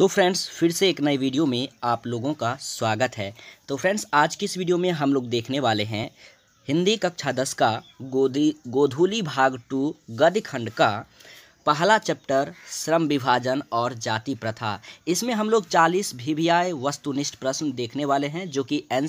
तो फ्रेंड्स फिर से एक नई वीडियो में आप लोगों का स्वागत है तो फ्रेंड्स आज की इस वीडियो में हम लोग देखने वाले हैं हिंदी कक्षा दस का गोदी गोधूली भाग टू गद्य खंड का पहला चैप्टर श्रम विभाजन और जाति प्रथा इसमें हम लोग 40 आई वस्तुनिष्ठ प्रश्न देखने वाले हैं जो कि एन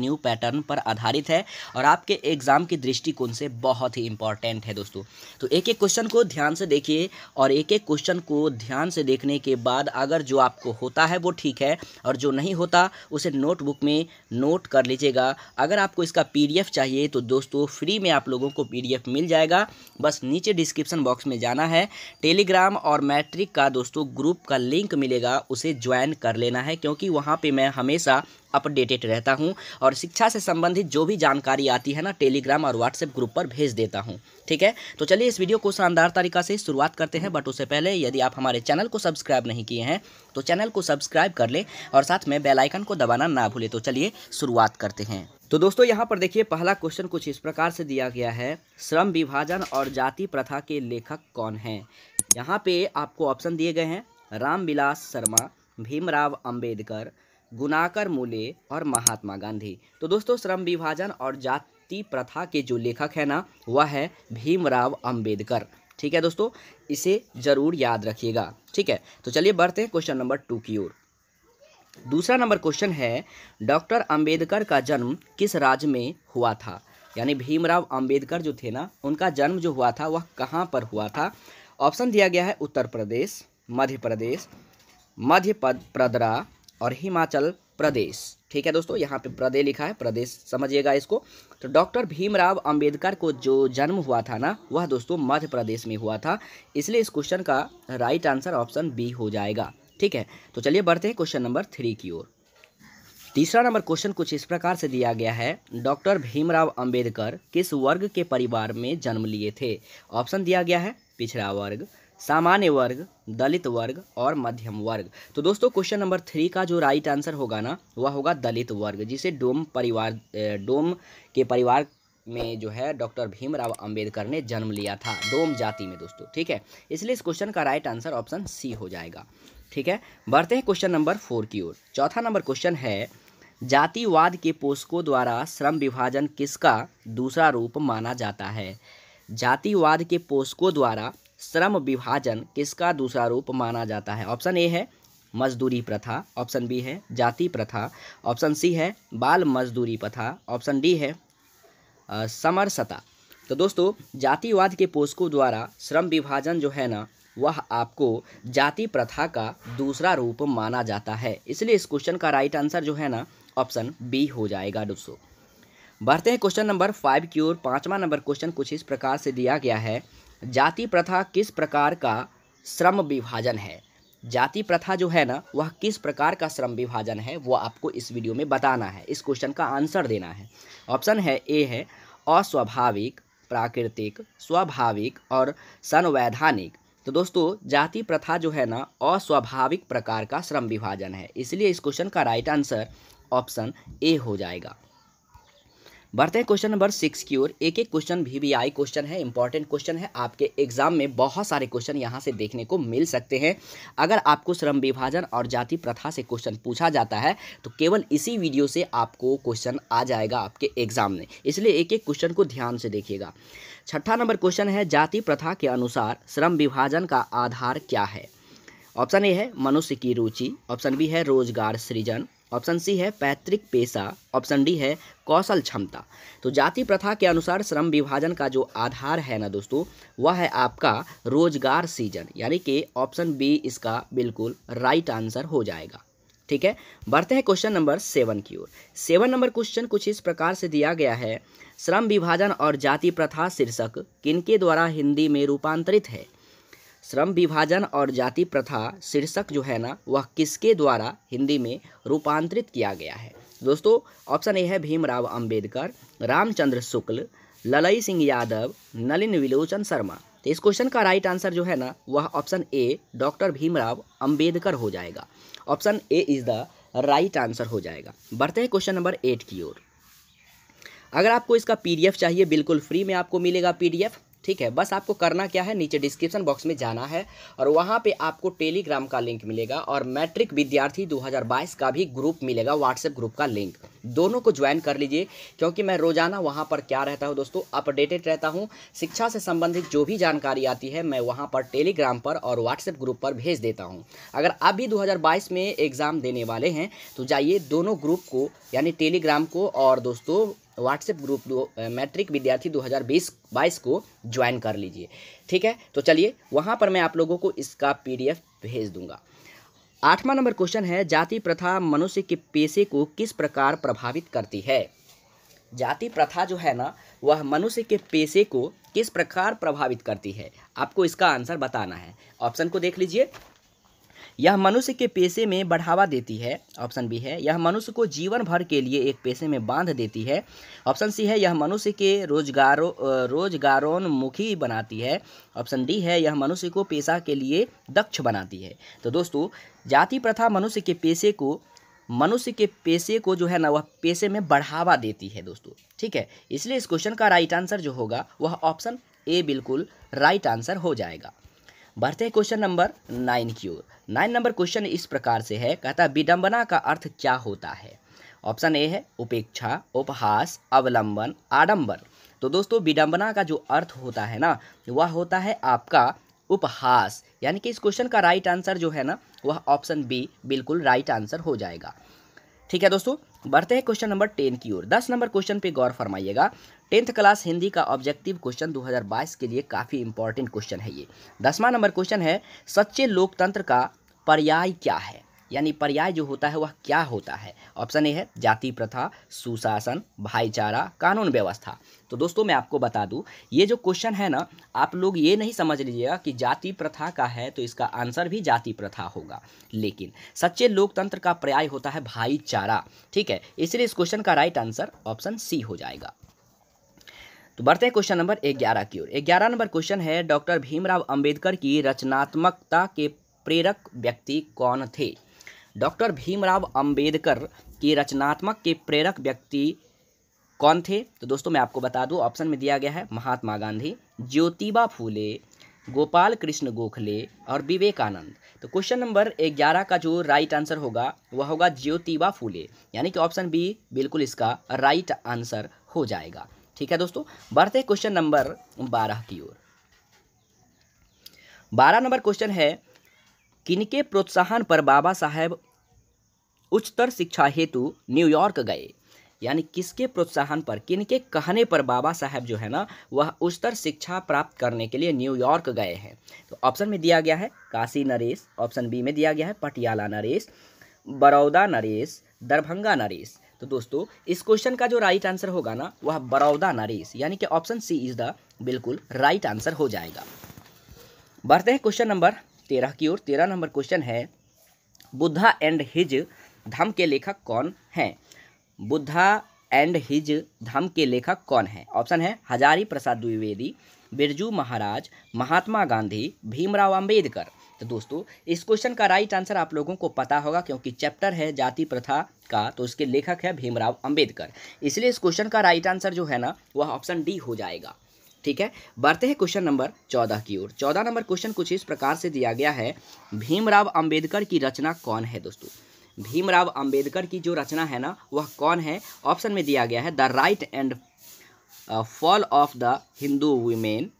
न्यू पैटर्न पर आधारित है और आपके एग्जाम के दृष्टिकोण से बहुत ही इंपॉर्टेंट है दोस्तों तो एक एक क्वेश्चन को ध्यान से देखिए और एक एक क्वेश्चन को ध्यान से देखने के बाद अगर जो आपको होता है वो ठीक है और जो नहीं होता उसे नोटबुक में नोट कर लीजिएगा अगर आपको इसका पी चाहिए तो दोस्तों फ्री में आप लोगों को पी मिल जाएगा बस नीचे डिस्क्रिप्शन बॉक्स में जाना है टेलीग्राम और मैट्रिक का दोस्तों ग्रुप का लिंक मिलेगा उसे ज्वाइन कर लेना है क्योंकि वहाँ पे मैं हमेशा अपडेटेड रहता हूँ और शिक्षा से संबंधित जो भी जानकारी आती है ना टेलीग्राम और व्हाट्सएप ग्रुप पर भेज देता हूँ ठीक है तो चलिए इस वीडियो को शानदार तरीका से शुरुआत करते हैं बट उससे पहले यदि आप हमारे चैनल को सब्सक्राइब नहीं किए हैं तो चैनल को सब्सक्राइब कर लें और साथ में बेलाइकन को दबाना ना भूलें तो चलिए शुरुआत करते हैं तो दोस्तों यहाँ पर देखिए पहला क्वेश्चन कुछ इस प्रकार से दिया गया है श्रम विभाजन और जाति प्रथा के लेखक कौन हैं यहाँ पे आपको ऑप्शन दिए गए हैं रामविलास शर्मा भीमराव अंबेडकर गुनाकर मूले और महात्मा गांधी तो दोस्तों श्रम विभाजन और जाति प्रथा के जो लेखक है ना वह है भीमराव अम्बेडकर ठीक है दोस्तों इसे ज़रूर याद रखिएगा ठीक है तो चलिए बढ़ते हैं क्वेश्चन नंबर टू की ओर दूसरा नंबर क्वेश्चन है डॉक्टर अंबेडकर का जन्म किस राज्य में हुआ था यानी भीमराव अंबेडकर जो थे ना उनका जन्म जो हुआ था वह कहाँ पर हुआ था ऑप्शन दिया गया है उत्तर प्रदेश मध्य प्रदेश मध्य प्रदरा और हिमाचल प्रदेश ठीक है दोस्तों यहाँ पे प्रदेश लिखा है प्रदेश समझिएगा इसको तो डॉक्टर भीमराव अंबेडकर को जो जन्म हुआ था ना वह दोस्तों मध्य प्रदेश में हुआ था इसलिए इस क्वेश्चन का राइट आंसर ऑप्शन बी हो जाएगा ठीक है तो चलिए बढ़ते हैं क्वेश्चन नंबर थ्री की ओर तीसरा नंबर क्वेश्चन कुछ इस प्रकार से दिया गया है डॉक्टर भीमराव अंबेडकर किस वर्ग के परिवार में जन्म लिए थे ऑप्शन दिया गया है पिछड़ा वर्ग सामान्य वर्ग दलित वर्ग और मध्यम वर्ग तो दोस्तों क्वेश्चन नंबर थ्री का जो राइट आंसर होगा ना वह होगा दलित वर्ग जिसे डोम परिवार डोम के परिवार में जो है डॉक्टर भीमराव अंबेडकर ने जन्म लिया था डोम जाति में दोस्तों ठीक है इसलिए इस क्वेश्चन का राइट आंसर ऑप्शन सी हो जाएगा ठीक है बढ़ते हैं क्वेश्चन नंबर फोर की ओर चौथा नंबर क्वेश्चन है जातिवाद के पोषकों द्वारा श्रम विभाजन किसका दूसरा रूप माना जाता है जातिवाद के पोषकों द्वारा श्रम विभाजन किसका दूसरा रूप माना जाता है ऑप्शन ए है मजदूरी प्रथा ऑप्शन बी है जाति प्रथा ऑप्शन सी है बाल मजदूरी प्रथा ऑप्शन डी है समरसता तो दोस्तों जातिवाद के पोषकों द्वारा श्रम विभाजन जो है ना वह आपको जाति प्रथा का दूसरा रूप माना जाता है इसलिए इस क्वेश्चन का राइट आंसर जो है ना ऑप्शन बी हो जाएगा दोस्तों बढ़ते हैं क्वेश्चन नंबर फाइव की ओर पाँचवा नंबर क्वेश्चन कुछ इस प्रकार से दिया गया है जाति प्रथा किस प्रकार का श्रम विभाजन है जाति प्रथा जो है ना वह किस प्रकार का श्रम विभाजन है वह आपको इस वीडियो में बताना है इस क्वेश्चन का आंसर देना है ऑप्शन है ए है अस्वाभाविक प्राकृतिक स्वाभाविक और संवैधानिक तो दोस्तों जाति प्रथा जो है ना अस्वाभाविक प्रकार का श्रम विभाजन है इसलिए इस क्वेश्चन का राइट आंसर ऑप्शन ए हो जाएगा बढ़ते हैं क्वेश्चन नंबर सिक्स की ओर एक एक क्वेश्चन वीवीआई क्वेश्चन है इंपॉर्टेंट क्वेश्चन है आपके एग्जाम में बहुत सारे क्वेश्चन यहाँ से देखने को मिल सकते हैं अगर आपको श्रम विभाजन और जाति प्रथा से क्वेश्चन पूछा जाता है तो केवल इसी वीडियो से आपको क्वेश्चन आ जाएगा आपके एग्जाम में इसलिए एक एक क्वेश्चन को ध्यान से देखिएगा छठा नंबर क्वेश्चन है जाति प्रथा के अनुसार श्रम विभाजन का आधार क्या है ऑप्शन ए है मनुष्य की रुचि ऑप्शन बी है रोजगार सृजन ऑप्शन सी है पैतृक पेशा ऑप्शन डी है कौशल क्षमता तो जाति प्रथा के अनुसार श्रम विभाजन का जो आधार है ना दोस्तों वह है आपका रोजगार सीजन यानी कि ऑप्शन बी इसका बिल्कुल राइट आंसर हो जाएगा ठीक है बढ़ते हैं क्वेश्चन नंबर सेवन की ओर सेवन नंबर क्वेश्चन कुछ इस प्रकार से दिया गया है श्रम विभाजन और जाति प्रथा शीर्षक किनके द्वारा हिंदी में रूपांतरित है श्रम विभाजन और जाति प्रथा शीर्षक जो है ना वह किसके द्वारा हिंदी में रूपांतरित किया गया है दोस्तों ऑप्शन ए है भीमराव अंबेडकर रामचंद्र शुक्ल ललई सिंह यादव नलिन विलोचन शर्मा तो इस क्वेश्चन का राइट आंसर जो है ना वह option A doctor Bhimrao Ambedkar हो जाएगा option A is the right answer हो जाएगा बढ़ते हैं क्वेश्चन नंबर एट की ओर अगर आपको इसका पीडीएफ चाहिए बिल्कुल फ्री में आपको मिलेगा पीडीएफ ठीक है बस आपको करना क्या है नीचे डिस्क्रिप्शन बॉक्स में जाना है और वहाँ पे आपको टेलीग्राम का लिंक मिलेगा और मैट्रिक विद्यार्थी 2022 का भी ग्रुप मिलेगा व्हाट्सएप ग्रुप का लिंक दोनों को ज्वाइन कर लीजिए क्योंकि मैं रोज़ाना वहाँ पर क्या रहता हूँ दोस्तों अपडेटेड रहता हूँ शिक्षा से संबंधित जो भी जानकारी आती है मैं वहाँ पर टेलीग्राम पर और व्हाट्सएप ग्रुप पर भेज देता हूँ अगर आप भी दो में एग्ज़ाम देने वाले हैं तो जाइए दोनों ग्रुप को यानी टेलीग्राम को और दोस्तों व्हाट्सएप ग्रुप मैट्रिक विद्यार्थी 2020 22 को ज्वाइन कर लीजिए ठीक है तो चलिए वहाँ पर मैं आप लोगों को इसका पीडीएफ भेज दूंगा आठवां नंबर क्वेश्चन है जाति प्रथा मनुष्य के पेशे को किस प्रकार प्रभावित करती है जाति प्रथा जो है ना वह मनुष्य के पेशे को किस प्रकार प्रभावित करती है आपको इसका आंसर बताना है ऑप्शन को देख लीजिए यह मनुष्य के पेशे में बढ़ावा देती है ऑप्शन बी है यह मनुष्य को जीवन भर के लिए एक पेशे में बांध देती है ऑप्शन सी है यह मनुष्य के रोजगारों रोजगारोन्मुखी बनाती है ऑप्शन डी है यह मनुष्य को पेशा के लिए दक्ष बनाती है तो दोस्तों जाति प्रथा मनुष्य के पेशे को मनुष्य के पेशे को जो है ना वह पेशे में बढ़ावा देती है दोस्तों ठीक है इसलिए इस क्वेश्चन का राइट आंसर जो होगा वह ऑप्शन ए बिल्कुल राइट आंसर हो जाएगा बढ़ते हैं क्वेश्चन नंबर नाइन की ओर नाइन नंबर क्वेश्चन इस प्रकार से है कहता है विडम्बना का अर्थ क्या होता है ऑप्शन ए है उपेक्षा उपहास अवलंबन आडंबर तो दोस्तों विडम्बना का जो अर्थ होता है ना वह होता है आपका उपहास यानी कि इस क्वेश्चन का राइट आंसर जो है ना वह ऑप्शन बी बिल्कुल राइट आंसर हो जाएगा ठीक है दोस्तों बढ़ते हैं क्वेश्चन नंबर टेन की ओर दस नंबर क्वेश्चन पे गौर फरमाइएगा टेंथ क्लास हिंदी का ऑब्जेक्टिव क्वेश्चन 2022 के लिए काफ़ी इंपॉर्टेंट क्वेश्चन है ये दसवां नंबर क्वेश्चन है सच्चे लोकतंत्र का पर्याय क्या है यानी पर्याय जो होता है वह क्या होता है ऑप्शन ए है जाति प्रथा सुशासन भाईचारा कानून व्यवस्था तो दोस्तों मैं आपको बता दूं ये जो क्वेश्चन है ना आप लोग ये नहीं समझ लीजिएगा कि जाति प्रथा का है तो इसका आंसर भी जाति प्रथा होगा लेकिन सच्चे लोकतंत्र का पर्याय होता है भाईचारा ठीक है इसलिए इस क्वेश्चन का राइट आंसर ऑप्शन सी हो जाएगा तो बढ़ते हैं क्वेश्चन नंबर ग्यारह की ओर ग्यारह नंबर क्वेश्चन है डॉक्टर भीमराव अंबेडकर की रचनात्मकता के प्रेरक व्यक्ति कौन थे डॉक्टर भीमराव अंबेडकर की रचनात्मक के प्रेरक व्यक्ति कौन थे तो दोस्तों मैं आपको बता दूं ऑप्शन में दिया गया है महात्मा गांधी ज्योतिबा फूले गोपाल कृष्ण गोखले और विवेकानंद तो क्वेश्चन नंबर ग्यारह का जो राइट आंसर होगा वह होगा ज्योतिबा फूले यानी कि ऑप्शन बी बिल्कुल इसका राइट आंसर हो जाएगा ठीक है दोस्तों बढ़ते क्वेश्चन नंबर बारह की ओर बारह नंबर क्वेश्चन है किनके प्रोत्साहन पर बाबा साहेब उच्चतर शिक्षा हेतु न्यूयॉर्क गए यानी किसके प्रोत्साहन पर किन के कहने पर बाबा साहब जो है ना वह उच्चतर शिक्षा प्राप्त करने के लिए न्यूयॉर्क गए हैं तो ऑप्शन में दिया गया है काशी नरेश ऑप्शन बी में दिया गया है पटियाला नरेश बड़ौदा नरेश दरभंगा नरेश तो दोस्तों इस क्वेश्चन का जो राइट आंसर होगा ना वह बड़ौदा नरेश यानी कि ऑप्शन सी इज द बिल्कुल राइट आंसर हो जाएगा बढ़ते हैं क्वेश्चन नंबर तेरह की ओर तेरह नंबर क्वेश्चन है बुद्धा एंड हिज धम के लेखक कौन हैं बुद्धा एंड हिज धम के लेखक कौन हैं ऑप्शन है हजारी प्रसाद द्विवेदी बिरजू महाराज महात्मा गांधी भीमराव अंबेडकर तो दोस्तों इस क्वेश्चन का राइट आंसर आप लोगों को पता होगा क्योंकि चैप्टर है जाति प्रथा का तो उसके लेखक है भीमराव अंबेडकर इसलिए इस क्वेश्चन का राइट आंसर जो है ना वह ऑप्शन डी हो जाएगा ठीक है बढ़ते हैं क्वेश्चन नंबर चौदह की ओर चौदह नंबर क्वेश्चन कुछ इस प्रकार से दिया गया है भीमराव अंबेडकर की रचना कौन है दोस्तों भीमराव अंबेडकर की जो रचना है ना वह कौन है ऑप्शन में दिया गया है the rise and fall of the Hindu women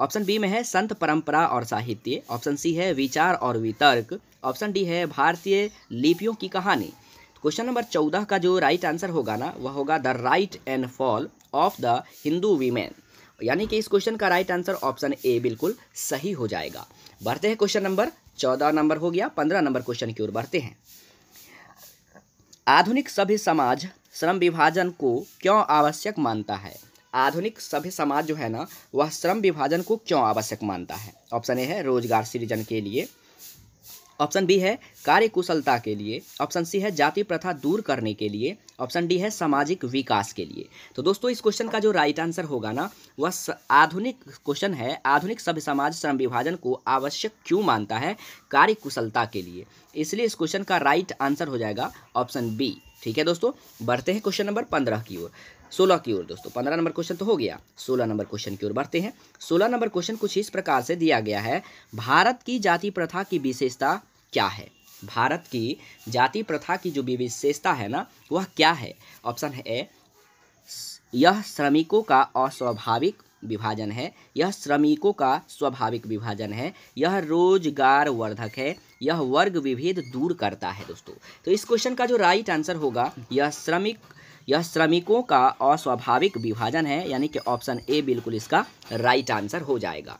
option B में है संत परंपरा और साहित्य ऑप्शन सी है विचार और वितर्क ऑप्शन डी है भारतीय लिपियों की कहानी क्वेश्चन नंबर चौदह का जो राइट आंसर होगा ना वह होगा the rise and fall of the Hindu women यानी कि इस क्वेश्चन का राइट आंसर ऑप्शन ए बिल्कुल सही हो जाएगा बढ़ते हैं क्वेश्चन नंबर चौदह नंबर हो गया पंद्रह नंबर क्वेश्चन की ओर बढ़ते हैं आधुनिक सभ्य समाज श्रम विभाजन को क्यों आवश्यक मानता है आधुनिक सभ्य समाज जो है ना वह श्रम विभाजन को क्यों आवश्यक मानता है ऑप्शन ए है रोजगार सृजन के लिए ऑप्शन बी है कार्यकुशलता के लिए ऑप्शन सी है जाति प्रथा दूर करने के लिए ऑप्शन डी है सामाजिक विकास के लिए तो दोस्तों इस क्वेश्चन का जो राइट आंसर होगा ना वह आधुनिक क्वेश्चन है आधुनिक सभ्य समाज श्रम विभाजन को आवश्यक क्यों मानता है कार्यकुशलता के लिए इसलिए इस क्वेश्चन का राइट आंसर हो जाएगा ऑप्शन बी ठीक है दोस्तों बढ़ते हैं क्वेश्चन नंबर पंद्रह की ओर सोलह की ओर दोस्तों पंद्रह नंबर क्वेश्चन तो हो गया सोलह नंबर क्वेश्चन की ओर बढ़ते हैं सोलह नंबर क्वेश्चन कुछ इस प्रकार से दिया गया है भारत की जाति प्रथा की विशेषता क्या है भारत की जाति प्रथा की जो विशेषता है ना वह क्या है ऑप्शन है ए यह श्रमिकों का अस्वाभाविक विभाजन है यह श्रमिकों का स्वाभाविक विभाजन है यह रोजगार वर्धक है यह वर्ग विभेद दूर करता है दोस्तों तो इस क्वेश्चन का जो राइट आंसर होगा यह श्रमिक यह श्रमिकों का अस्वाभाविक विभाजन है यानी कि ऑप्शन ए बिल्कुल इसका राइट आंसर हो जाएगा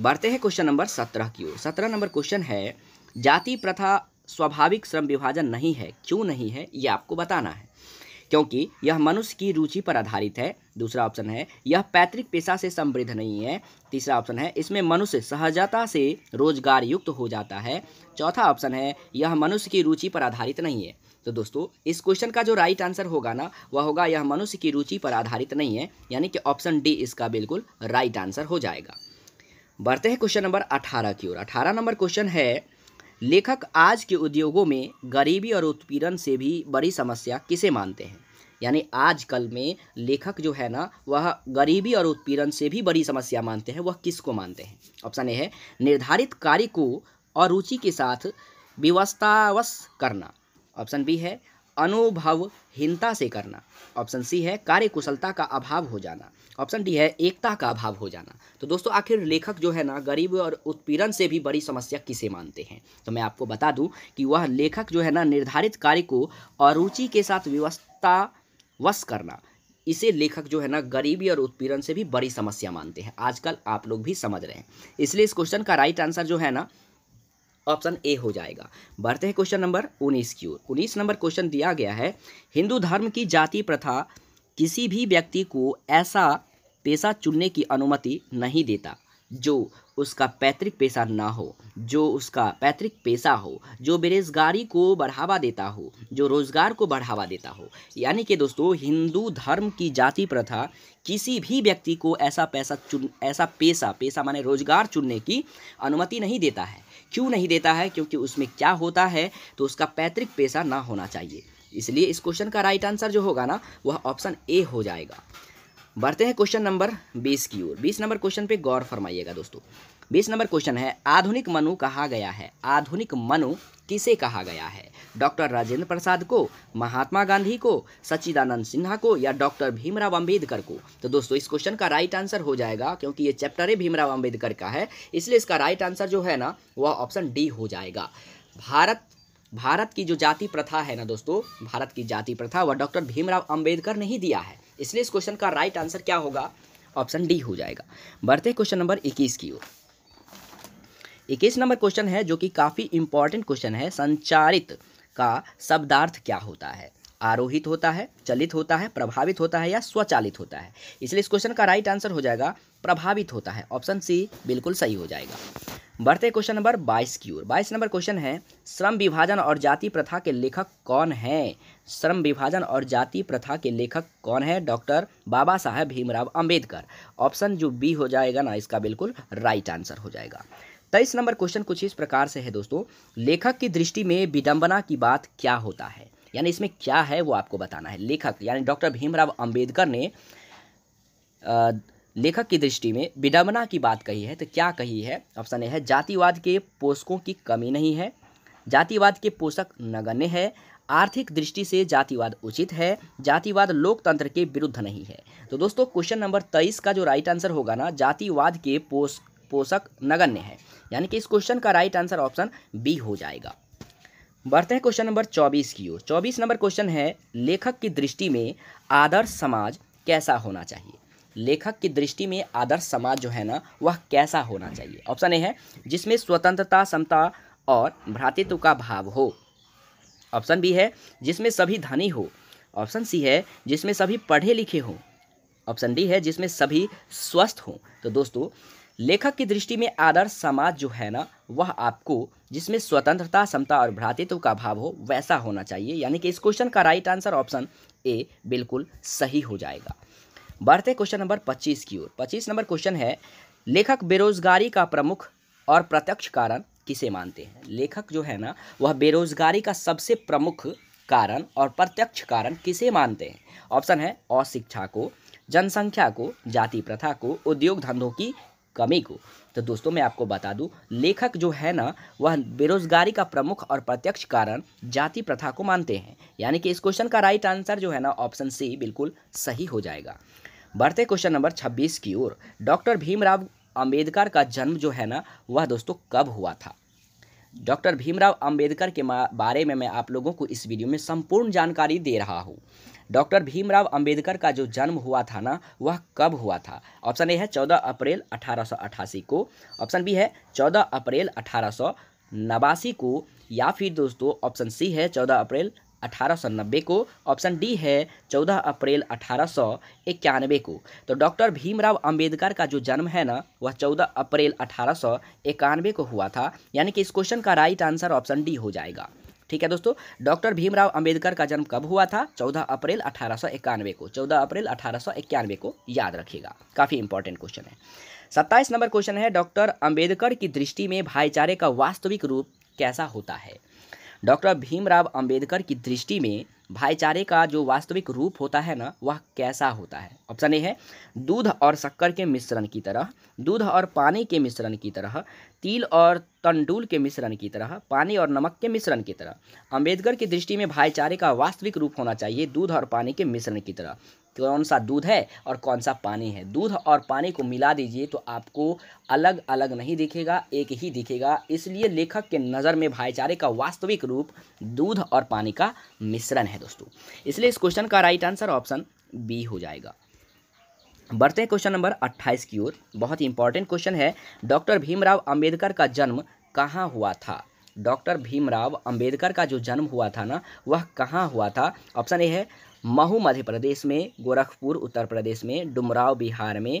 बढ़ते हैं क्वेश्चन नंबर सत्रह की ओर सत्रह नंबर क्वेश्चन है जाति प्रथा स्वाभाविक श्रम विभाजन नहीं है क्यों नहीं है ये आपको बताना है क्योंकि यह मनुष्य की रुचि पर आधारित है दूसरा ऑप्शन है यह पैतृक पेशा से समृद्ध नहीं है तीसरा ऑप्शन है इसमें मनुष्य सहजता से रोजगार युक्त हो जाता है चौथा ऑप्शन है यह मनुष्य की रुचि पर आधारित नहीं है तो दोस्तों इस क्वेश्चन का जो राइट आंसर होगा ना वह होगा यह मनुष्य की रुचि पर आधारित नहीं है यानी कि ऑप्शन डी इसका बिल्कुल राइट आंसर हो जाएगा बढ़ते हैं क्वेश्चन नंबर अठारह की ओर अठारह नंबर क्वेश्चन है लेखक आज के उद्योगों में गरीबी और उत्पीड़न से भी बड़ी समस्या किसे मानते हैं यानी आजकल में लेखक जो है ना वह गरीबी और उत्पीड़न से भी बड़ी समस्या मानते हैं वह किसको मानते हैं ऑप्शन ए है निर्धारित कार्य को और रुचि के साथ व्यवस्थावश करना ऑप्शन बी है अनुभवहीनता से करना ऑप्शन सी है कार्यकुशलता का अभाव हो जाना ऑप्शन डी है एकता का अभाव हो जाना तो दोस्तों आखिर लेखक जो है ना गरीब और उत्पीड़न से भी बड़ी समस्या किसे मानते हैं तो मैं आपको बता दूं कि वह लेखक जो है ना निर्धारित कार्य को अरुचि के साथ व्यवस्था वश करना इसे लेखक जो है ना गरीबी और उत्पीड़न से भी बड़ी समस्या मानते हैं आजकल आप लोग भी समझ रहे हैं इसलिए इस क्वेश्चन का राइट आंसर जो है ना ऑप्शन ए हो जाएगा बढ़ते हैं क्वेश्चन नंबर उन्नीस की ओर उन्नीस नंबर क्वेश्चन दिया गया है हिंदू धर्म की जाति प्रथा किसी भी व्यक्ति को ऐसा पेशा चुनने की अनुमति नहीं देता जो उसका पैतृक पेशा ना हो जो उसका पैतृक पेशा हो जो बेरोजगारी को बढ़ावा देता हो जो रोजगार को बढ़ावा देता हो यानी कि दोस्तों हिंदू धर्म की जाति प्रथा किसी भी व्यक्ति को ऐसा पैसा चुन ऐसा पेशा पेशा माने रोजगार चुनने की अनुमति नहीं देता है क्यों नहीं देता है क्योंकि उसमें क्या होता है तो उसका पैतृक पैसा ना होना चाहिए इसलिए इस क्वेश्चन का राइट आंसर जो होगा ना वह ऑप्शन ए हो जाएगा बढ़ते हैं क्वेश्चन नंबर बीस की ओर बीस नंबर क्वेश्चन पे गौर फरमाइएगा दोस्तों बीस नंबर क्वेश्चन है आधुनिक मनु कहा गया है आधुनिक मनु किसे कहा गया है डॉक्टर राजेंद्र प्रसाद को महात्मा गांधी को सच्चिदानंद सिन्हा को या डॉक्टर भीमराव अंबेडकर को तो दोस्तों इस क्वेश्चन का राइट आंसर हो जाएगा क्योंकि ये चैप्टर है भीमराव अंबेडकर का है इसलिए इसका राइट आंसर जो है ना वह ऑप्शन डी हो जाएगा भारत भारत की जो जाति प्रथा है ना दोस्तों भारत की जाति प्रथा वह डॉक्टर भीमराव अम्बेडकर ने ही दिया है इसलिए इस क्वेश्चन का राइट आंसर क्या होगा ऑप्शन डी हो जाएगा बढ़ते क्वेश्चन नंबर इक्कीस की ओर इक्कीस नंबर क्वेश्चन है जो कि काफ़ी इंपॉर्टेंट क्वेश्चन है संचारित का शब्दार्थ क्या होता है आरोहित होता है चलित होता है प्रभावित होता है या स्वचालित होता है इसलिए इस क्वेश्चन का राइट आंसर हो जाएगा प्रभावित होता है ऑप्शन सी बिल्कुल सही हो जाएगा बढ़ते क्वेश्चन नंबर बाईस की ओर बाईस नंबर क्वेश्चन है श्रम विभाजन और जाति प्रथा के लेखक कौन है श्रम विभाजन और जाति प्रथा के लेखक कौन है डॉक्टर बाबा साहेब भीमराव अम्बेडकर ऑप्शन जो बी हो जाएगा ना इसका बिल्कुल राइट आंसर हो जाएगा तेईस तो नंबर क्वेश्चन कुछ इस प्रकार से है दोस्तों लेखक की दृष्टि में विडंबना की बात क्या होता है यानी इसमें क्या है वो आपको बताना है लेखक यानी डॉक्टर भीमराव अंबेडकर ने लेखक की दृष्टि में विडम्बना की बात कही है तो क्या कही है ऑप्शन ए है जातिवाद के पोषकों की कमी नहीं है जातिवाद के पोषक नगण्य है आर्थिक दृष्टि से जातिवाद उचित है जातिवाद लोकतंत्र के विरुद्ध नहीं है तो दोस्तों क्वेश्चन नंबर तेईस का जो राइट आंसर होगा ना जातिवाद के पोष पोषक नगण्य है यानी कि इस क्वेश्चन का राइट आंसर ऑप्शन बी हो जाएगा बढ़ते हैं क्वेश्चन नंबर चौबीस की ओर चौबीस नंबर क्वेश्चन है लेखक की दृष्टि में आदर्श समाज कैसा होना चाहिए लेखक की दृष्टि में आदर्श समाज जो है ना वह कैसा होना चाहिए ऑप्शन ए है जिसमें स्वतंत्रता समता और भ्रातृत्व का भाव हो ऑप्शन बी है जिसमें सभी धनी हो ऑप्शन सी है जिसमें सभी पढ़े लिखे हों ऑप्शन डी है जिसमें सभी स्वस्थ हों तो दोस्तों लेखक की दृष्टि में आदर्श समाज जो है ना वह आपको जिसमें स्वतंत्रता समता और भ्रातृत्व का भाव हो वैसा होना चाहिए यानी कि इस क्वेश्चन का राइट आंसर ऑप्शन ए बिल्कुल सही हो जाएगा बढ़ते क्वेश्चन नंबर पच्चीस की ओर पच्चीस नंबर क्वेश्चन है लेखक बेरोजगारी का प्रमुख और प्रत्यक्ष कारण किसे मानते हैं लेखक जो है ना वह बेरोजगारी का सबसे प्रमुख कारण और प्रत्यक्ष कारण किसे मानते हैं ऑप्शन है अशिक्षा को जनसंख्या को जाति प्रथा को उद्योग धंधों की कमी को तो दोस्तों मैं आपको बता दूं लेखक जो है ना वह बेरोजगारी का प्रमुख और प्रत्यक्ष कारण जाति प्रथा को मानते हैं यानी कि इस क्वेश्चन का राइट आंसर जो है ना ऑप्शन सी बिल्कुल सही हो जाएगा बढ़ते क्वेश्चन नंबर छब्बीस की ओर डॉक्टर भीमराव अंबेडकर का जन्म जो है ना वह दोस्तों कब हुआ था डॉक्टर भीमराव अंबेडकर के बारे में मैं आप लोगों को इस वीडियो में संपूर्ण जानकारी दे रहा हूँ डॉक्टर भीमराव अंबेडकर का जो जन्म हुआ था ना वह कब हुआ था ऑप्शन ए है चौदह अप्रैल अठारह को ऑप्शन बी है चौदह अप्रैल अठारह नवासी को या फिर दोस्तों ऑप्शन सी है चौदह अप्रैल 1890 को ऑप्शन डी है 14 अप्रैल अठारह को तो डॉक्टर भीमराव अंबेडकर का जो जन्म है ना वह 14 अप्रैल अठारह को हुआ था यानी कि इस क्वेश्चन का राइट आंसर ऑप्शन डी हो जाएगा ठीक है दोस्तों डॉक्टर भीमराव अंबेडकर का जन्म कब हुआ था 14 अप्रैल अठारह को 14 अप्रैल अठारह को याद रखिएगा काफ़ी इंपॉर्टेंट क्वेश्चन है सत्ताईस नंबर क्वेश्चन है डॉक्टर अंबेडकर की दृष्टि में भाईचारे का वास्तविक रूप कैसा होता है डॉक्टर भीमराव अंबेडकर की दृष्टि में भाईचारे का जो वास्तविक रूप होता है ना वह कैसा होता है ऑप्शन ए है दूध और शक्कर के मिश्रण की तरह दूध और पानी के मिश्रण की तरह तिल और तंडूल के मिश्रण की तरह पानी और नमक के मिश्रण की तरह अंबेडकर की दृष्टि में भाईचारे का वास्तविक रूप होना चाहिए दूध और पानी के मिश्रण की तरह कौन सा दूध है और कौन सा पानी है दूध और पानी को मिला दीजिए तो आपको अलग अलग नहीं दिखेगा एक ही दिखेगा इसलिए लेखक के नज़र में भाईचारे का वास्तविक रूप दूध और पानी का मिश्रण है दोस्तों इसलिए इस क्वेश्चन का राइट आंसर ऑप्शन बी हो जाएगा बढ़ते हैं क्वेश्चन नंबर 28 की ओर बहुत ही इंपॉर्टेंट क्वेश्चन है डॉक्टर भीमराव अंबेडकर का जन्म कहाँ हुआ था डॉक्टर भीमराव अंबेडकर का जो जन्म हुआ था ना वह कहाँ हुआ था ऑप्शन ए है महू मध्य प्रदेश में गोरखपुर उत्तर प्रदेश में डुमराव बिहार में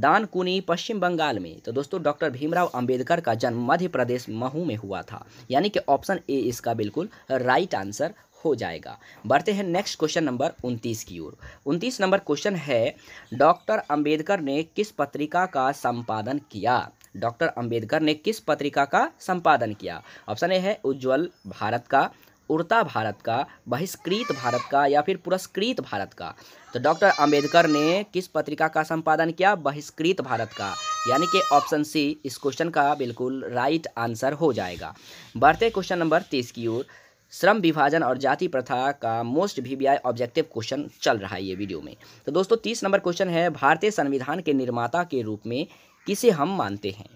दानकुनी पश्चिम बंगाल में तो दोस्तों डॉक्टर भीमराव अंबेडकर का जन्म मध्य प्रदेश महू में हुआ था यानी कि ऑप्शन ए इसका बिल्कुल राइट आंसर हो जाएगा बढ़ते हैं नेक्स्ट क्वेश्चन नंबर उनतीस की ओर उनतीस नंबर क्वेश्चन है डॉक्टर अंबेडकर ने किस पत्रिका का संपादन किया डॉक्टर अंबेडकर ने किस पत्रिका का संपादन किया ऑप्शन ए है उज्ज्वल भारत का उड़ता भारत का बहिष्कृत भारत का या फिर पुरस्कृत भारत का तो डॉक्टर अंबेडकर ने किस पत्रिका का संपादन किया बहिष्कृत भारत का यानी कि ऑप्शन सी इस क्वेश्चन का बिल्कुल राइट आंसर हो जाएगा बढ़ते क्वेश्चन नंबर तीस की ओर श्रम विभाजन और जाति प्रथा का मोस्ट आई ऑब्जेक्टिव क्वेश्चन चल रहा है ये वीडियो में तो दोस्तों तीस नंबर क्वेश्चन है भारतीय संविधान के निर्माता के रूप में किसे हम मानते हैं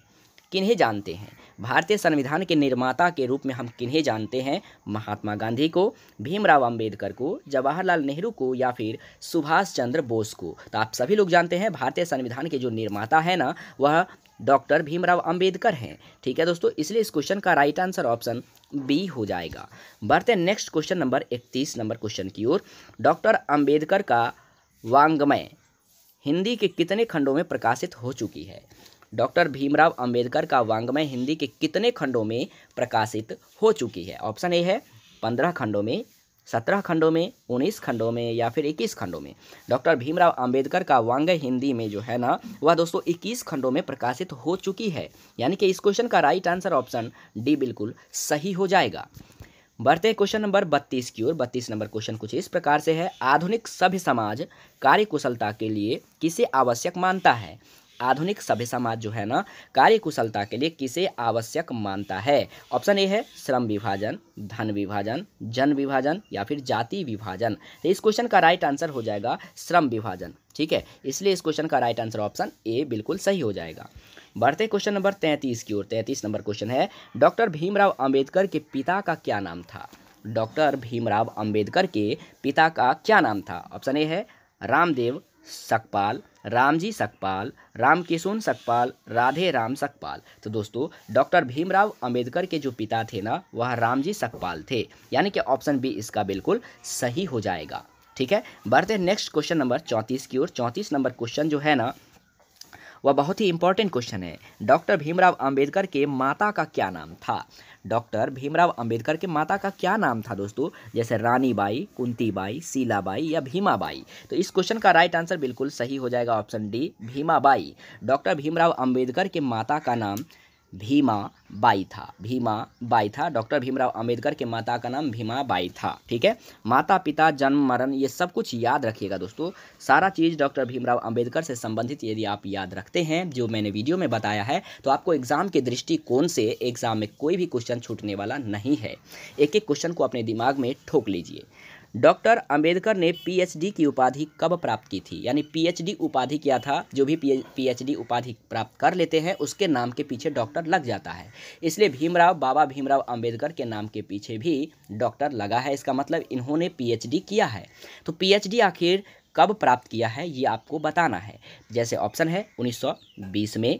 किन्हें जानते हैं भारतीय संविधान के निर्माता के रूप में हम किन्हें जानते हैं महात्मा गांधी को भीमराव अंबेडकर को जवाहरलाल नेहरू को या फिर सुभाष चंद्र बोस को तो आप सभी लोग जानते हैं भारतीय संविधान के जो निर्माता है ना वह डॉक्टर भीमराव अंबेडकर हैं ठीक है दोस्तों इसलिए इस क्वेश्चन का राइट आंसर ऑप्शन बी हो जाएगा बढ़ते नेक्स्ट क्वेश्चन नंबर इकतीस नंबर क्वेश्चन की ओर डॉक्टर अम्बेडकर का वांग्मय हिंदी के कितने खंडों में प्रकाशित हो चुकी है डॉक्टर भीमराव अंबेडकर का वांग्मय हिंदी के कितने खंडों में प्रकाशित हो चुकी है ऑप्शन ए है पंद्रह खंडों में सत्रह खंडों में उन्नीस खंडों में या फिर इक्कीस खंडों में डॉक्टर भीमराव अंबेडकर का वांग्य हिंदी में जो है ना वह दोस्तों इक्कीस खंडों में प्रकाशित हो चुकी है यानी कि इस क्वेश्चन का राइट आंसर ऑप्शन डी बिल्कुल सही हो जाएगा बढ़ते हैं क्वेश्चन नंबर बत्तीस की ओर बत्तीस नंबर क्वेश्चन कुछ इस प्रकार से है आधुनिक सभ्य समाज कार्य कुशलता के लिए किसे आवश्यक मानता है आधुनिक सभ्य समाज जो है ना कार्यकुशलता के लिए किसे आवश्यक मानता है ऑप्शन ए है श्रम विभाजन धन विभाजन जन विभाजन या फिर जाति विभाजन तो इस क्वेश्चन का राइट आंसर हो जाएगा श्रम विभाजन ठीक है इसलिए इस क्वेश्चन का राइट आंसर ऑप्शन ए बिल्कुल सही हो जाएगा बढ़ते क्वेश्चन नंबर तैंतीस की ओर तैंतीस नंबर क्वेश्चन है डॉक्टर भीमराव अम्बेडकर के पिता का क्या नाम था डॉक्टर भीमराव अम्बेडकर के पिता का क्या नाम था ऑप्शन ए है रामदेव सकपाल रामजी सकपाल रामकिशोन सकपाल राधे राम सकपाल तो दोस्तों डॉक्टर भीमराव अंबेडकर के जो पिता थे ना वह रामजी सकपाल थे यानी कि ऑप्शन बी इसका बिल्कुल सही हो जाएगा ठीक है बढ़ते नेक्स्ट क्वेश्चन नंबर चौंतीस की ओर चौंतीस नंबर क्वेश्चन जो है ना वह बहुत ही इंपॉर्टेंट क्वेश्चन है डॉक्टर भीमराव अंबेडकर के माता का क्या नाम था डॉक्टर भीमराव अंबेडकर के माता का क्या नाम था दोस्तों जैसे रानीबाई सीला बाई या भीमा बाई तो इस क्वेश्चन का राइट आंसर बिल्कुल सही हो जाएगा option D Bhima Bai doctor Bhimrao Ambedkar के माता का नाम भीमा बाई था भीमा बाई था डॉक्टर भीमराव अम्बेडकर के माता का नाम भीमा बाई था ठीक है माता पिता जन्म मरण ये सब कुछ याद रखिएगा दोस्तों सारा चीज़ डॉक्टर भीमराव अम्बेडकर से संबंधित यदि आप याद रखते हैं जो मैंने वीडियो में बताया है तो आपको एग्ज़ाम के दृष्टिकोण से एग्ज़ाम में कोई भी क्वेश्चन छूटने वाला नहीं है एक एक क्वेश्चन को अपने दिमाग में ठोक लीजिए डॉक्टर अंबेडकर ने पीएचडी की उपाधि कब प्राप्त की थी यानी पीएचडी उपाधि क्या था जो भी पीएचडी उपाधि प्राप्त कर लेते हैं उसके नाम के पीछे डॉक्टर लग जाता है इसलिए भीमराव बाबा भीमराव अंबेडकर के नाम के पीछे भी डॉक्टर लगा है इसका मतलब इन्होंने पीएचडी किया है तो पीएचडी आखिर कब प्राप्त किया है ये आपको बताना है जैसे ऑप्शन है बीस में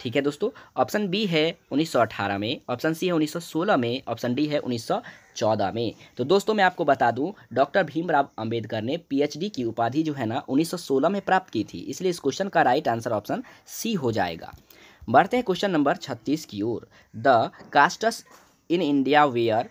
ठीक है दोस्तों ऑप्शन बी है 1918 में ऑप्शन सी है 1916 में ऑप्शन डी है 1914 में तो दोस्तों मैं आपको बता दूं डॉक्टर भीमराव अंबेडकर ने पीएचडी की उपाधि जो है ना 1916 में प्राप्त की थी इसलिए इस क्वेश्चन का राइट आंसर ऑप्शन सी हो जाएगा बढ़ते हैं क्वेश्चन नंबर छत्तीस की ओर the castes in India their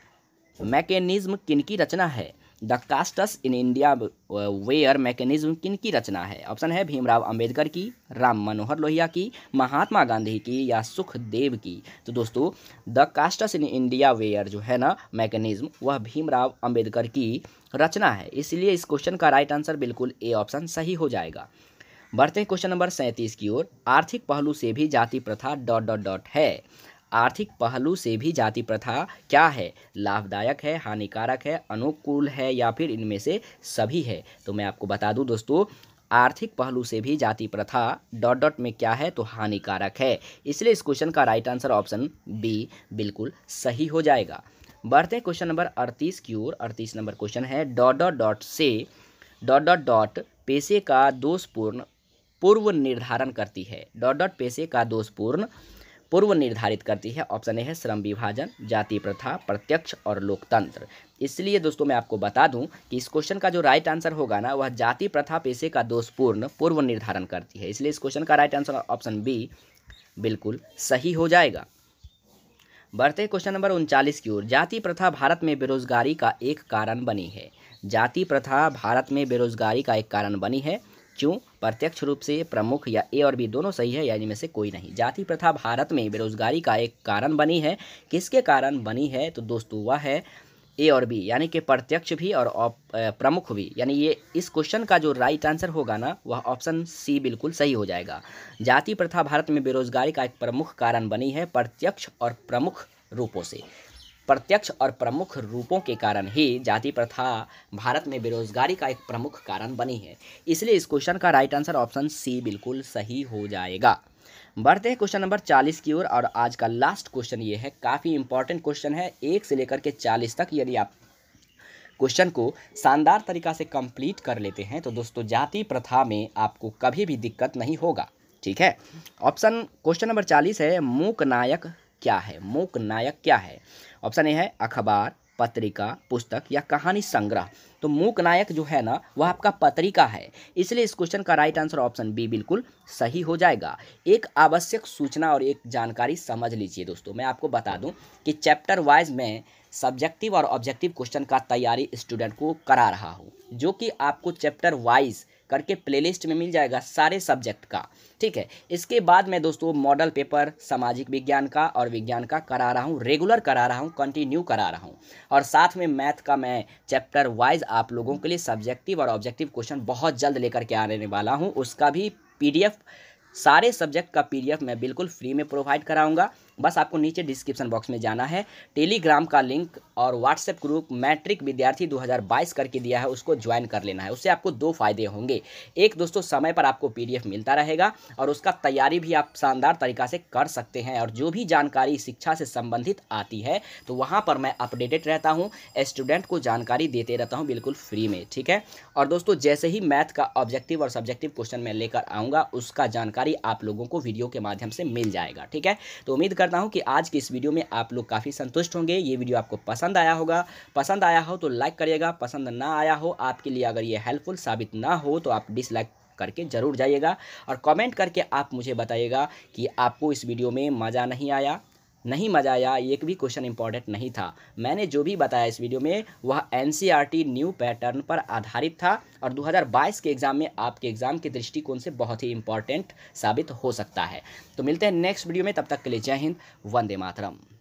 mechanism की रचना है the castes in India their mechanism किन की रचना है ऑप्शन है भीमराव अंबेडकर की राम मनोहर लोहिया की महात्मा गांधी की या सुखदेव की तो दोस्तों the castes in India their जो है ना मैकेनिज्म वह भीमराव अंबेडकर की रचना है इसलिए इस क्वेश्चन का राइट आंसर बिल्कुल ए ऑप्शन सही हो जाएगा बढ़ते हैं क्वेश्चन नंबर सैंतीस की ओर आर्थिक पहलू से भी जाति प्रथा डॉट डॉट डॉट है आर्थिक पहलू से भी जाति प्रथा क्या है लाभदायक है हानिकारक है अनुकूल है या फिर इनमें से सभी है तो मैं आपको बता दूं दोस्तों आर्थिक पहलू से भी जाति प्रथा डॉट डॉट में क्या है तो हानिकारक है इसलिए इस क्वेश्चन का राइट आंसर ऑप्शन बी बिल्कुल सही हो जाएगा बढ़ते क्वेश्चन नंबर अड़तीस की ओर अड़तीस नंबर क्वेश्चन है डॉट डॉट डॉट से डॉट डॉट डॉट पैसे का दोषपूर्ण पूर्व निर्धारण करती है डॉट डॉट पैसे का दोषपूर्ण पूर्व निर्धारित करती है ऑप्शन ए है श्रम विभाजन जाति प्रथा प्रत्यक्ष और लोकतंत्र इसलिए दोस्तों मैं आपको बता दूं कि इस क्वेश्चन का जो राइट आंसर होगा ना वह जाति प्रथा पेशे का दोषपूर्ण पूर्व निर्धारण करती है इसलिए इस क्वेश्चन का राइट आंसर ऑप्शन बी बिल्कुल सही हो जाएगा बढ़ते क्वेश्चन नंबर उनचालीस की ओर जाति प्रथा भारत में बेरोजगारी का एक कारण बनी है जाति प्रथा भारत में बेरोजगारी का एक कारण बनी है क्यों प्रत्यक्ष रूप से प्रमुख या ए और बी दोनों सही है या इनमें से कोई नहीं जाति प्रथा भारत में बेरोजगारी का एक कारण बनी है किसके कारण बनी है तो दोस्तों वह है ए और बी यानी कि प्रत्यक्ष भी और प्रमुख भी यानी ये इस क्वेश्चन का जो राइट आंसर होगा ना वह ऑप्शन सी बिल्कुल सही हो जाएगा जाति प्रथा भारत में बेरोजगारी का एक प्रमुख कारण बनी है प्रत्यक्ष और प्रमुख रूपों से प्रत्यक्ष और प्रमुख रूपों के कारण ही जाति प्रथा भारत में बेरोजगारी का एक प्रमुख कारण बनी है इसलिए इस क्वेश्चन का राइट आंसर ऑप्शन सी बिल्कुल सही हो जाएगा बढ़ते हैं क्वेश्चन नंबर 40 की ओर और आज का लास्ट क्वेश्चन ये है काफ़ी इंपॉर्टेंट क्वेश्चन है एक से लेकर के 40 तक यदि आप क्वेश्चन को शानदार तरीका से कंप्लीट कर लेते हैं तो दोस्तों जाति प्रथा में आपको कभी भी दिक्कत नहीं होगा ठीक है ऑप्शन क्वेश्चन नंबर चालीस है मूक नायक क्या है मूक नायक क्या है ऑप्शन ए है अखबार पत्रिका पुस्तक या कहानी संग्रह तो मूक नायक जो है ना वह आपका पत्रिका है इसलिए इस क्वेश्चन का राइट आंसर ऑप्शन बी बिल्कुल सही हो जाएगा एक आवश्यक सूचना और एक जानकारी समझ लीजिए दोस्तों मैं आपको बता दूं कि चैप्टर वाइज में सब्जेक्टिव और ऑब्जेक्टिव क्वेश्चन का तैयारी स्टूडेंट को करा रहा हूँ जो कि आपको चैप्टर वाइज करके प्लेलिस्ट में मिल जाएगा सारे सब्जेक्ट का ठीक है इसके बाद मैं दोस्तों मॉडल पेपर सामाजिक विज्ञान का और विज्ञान का करा रहा हूँ रेगुलर करा रहा हूँ कंटिन्यू करा रहा हूँ और साथ में मैथ का मैं चैप्टर वाइज आप लोगों के लिए सब्जेक्टिव और ऑब्जेक्टिव क्वेश्चन बहुत जल्द लेकर के आने वाला हूँ उसका भी पी सारे सब्जेक्ट का पी मैं बिल्कुल फ्री में प्रोवाइड कराऊँगा बस आपको नीचे डिस्क्रिप्शन बॉक्स में जाना है टेलीग्राम का लिंक और व्हाट्सएप ग्रुप मैट्रिक विद्यार्थी 2022 करके दिया है उसको ज्वाइन कर लेना है उससे आपको दो फायदे होंगे एक दोस्तों समय पर आपको पीडीएफ मिलता रहेगा और उसका तैयारी भी आप शानदार तरीका से कर सकते हैं और जो भी जानकारी शिक्षा से संबंधित आती है तो वहाँ पर मैं अपडेटेड रहता हूँ स्टूडेंट को जानकारी देते रहता हूँ बिल्कुल फ्री में ठीक है और दोस्तों जैसे ही मैथ का ऑब्जेक्टिव और सब्जेक्टिव क्वेश्चन मैं लेकर आऊँगा उसका जानकारी आप लोगों को वीडियो के माध्यम से मिल जाएगा ठीक है तो उम्मीद करता हूँ कि आज की इस वीडियो में आप लोग काफ़ी संतुष्ट होंगे ये वीडियो आपको पसंद आया होगा पसंद आया हो तो लाइक करिएगा पसंद ना आया हो आपके लिए अगर ये हेल्पफुल साबित ना हो तो आप डिसलाइक करके ज़रूर जाइएगा और कमेंट करके आप मुझे बताइएगा कि आपको इस वीडियो में मज़ा नहीं आया नहीं मज़ा आया एक भी क्वेश्चन इंपॉर्टेंट नहीं था मैंने जो भी बताया इस वीडियो में वह एन न्यू पैटर्न पर आधारित था और 2022 के एग्ज़ाम में आपके एग्ज़ाम के दृष्टिकोण से बहुत ही इंपॉर्टेंट साबित हो सकता है तो मिलते हैं नेक्स्ट वीडियो में तब तक के लिए जय हिंद वंदे मातरम